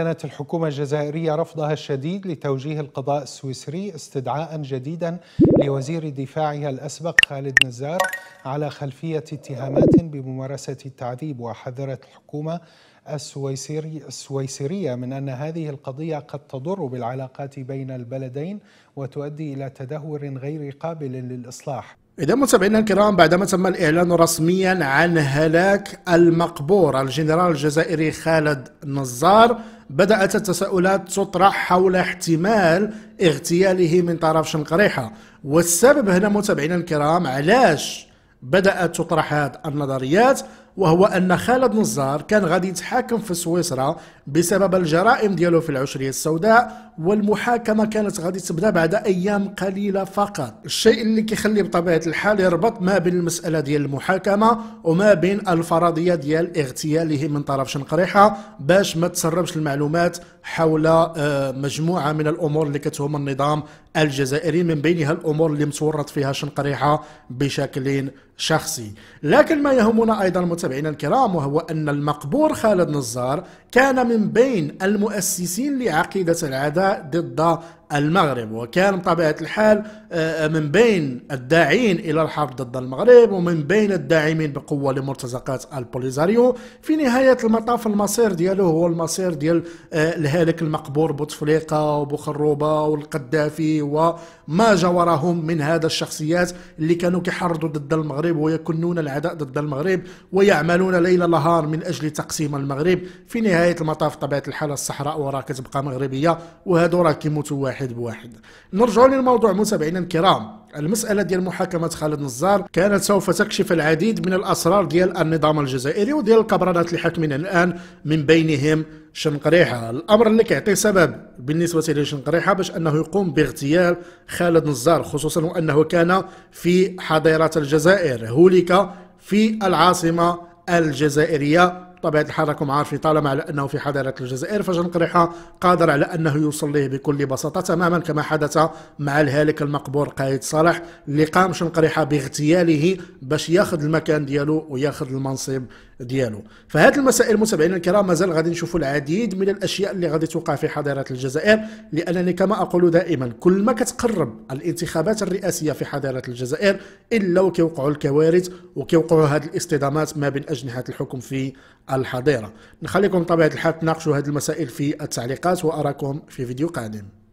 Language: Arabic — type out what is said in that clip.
كانت الحكومة الجزائرية رفضها الشديد لتوجيه القضاء السويسري استدعاء جديدا لوزير دفاعها الأسبق خالد نزار على خلفية اتهامات بممارسة التعذيب وحذرت الحكومة السويسري السويسرية من أن هذه القضية قد تضر بالعلاقات بين البلدين وتؤدي إلى تدهور غير قابل للإصلاح إذا متابعينا الكرام بعدما تم الإعلان رسميا عن هلاك المقبور الجنرال الجزائري خالد نزار بدأت التساؤلات تطرح حول احتمال اغتياله من طرف شنقريحة والسبب هنا متابعينا الكرام علاش بدأت تطرح هذه النظريات وهو أن خالد نزار كان غادي يتحاكم في سويسرا بسبب الجرائم ديالو في العشرية السوداء والمحاكمة كانت غادي تبدأ بعد أيام قليلة فقط الشيء اللي كيخلي بطبيعة الحال يربط ما بين المسألة ديال المحاكمة وما بين الفرضية ديال اغتياله من طرف شنقريحة باش ما تسربش المعلومات حول آه، مجموعة من الأمور اللي كتهم النظام الجزائري من بينها الأمور اللي متورط فيها شنقريحة بشكل شخصي لكن ما يهمنا أيضا متابعينا الكرام وهو أن المقبور خالد نزار كان من بين المؤسسين لعقيدة العداء ضد المغرب وكان بطبيعة الحال آه، آه، من بين الداعين إلى الحرب ضد المغرب ومن بين الداعمين بقوة لمرتزقات البوليزاريو في نهاية المطاف المصير ديالو هو المصير ديال آه، الهالك المقبور بوتفليقة وبوخروبة والقذافي وما جورهم من هذا الشخصيات اللي كانوا كيحرضوا ضد المغرب ويكنون العداء ضد المغرب ويعملون ليل نهار من أجل تقسيم المغرب في نهاية المطاف بطبيعة الحال الصحراء وراه كتبقى مغربية وهذا راه كيموتوا واحد واحد بواحد نرجع للموضوع متابعينا الكرام المسألة ديال محاكمة خالد نزار كانت سوف تكشف العديد من الأسرار ديال النظام الجزائري وديال القبرانات حاكمين الآن من بينهم شنقريحة الأمر اللي كيعطي سبب بالنسبة لشنقريحة باش أنه يقوم باغتيال خالد نزار خصوصا وأنه كان في حضيرة الجزائر هولك في العاصمة الجزائرية طبيعة الحال راكم عارفين طالما على أنه في حضارة الجزائر قريحة قادر على أنه يوصل ليه بكل بساطة تماما كما حدث مع الهالك المقبور قايد صالح اللي قام شنقريحة باغتياله باش ياخذ المكان ديالو وياخذ المنصب ديالو فهاد المسائل متابعينا الكرام مازال غادي نشوفوا العديد من الاشياء اللي غادي توقع في حضيره الجزائر لانني كما اقول دائما كل ما كتقرب الانتخابات الرئاسيه في حضيره الجزائر الا وكيوقعوا الكوارث وكيوقعوا هاد الاصطدامات ما بين اجنحه الحكم في الحضيره نخليكم بطبيعه الحال تناقشوا هاد المسائل في التعليقات واراكم في فيديو قادم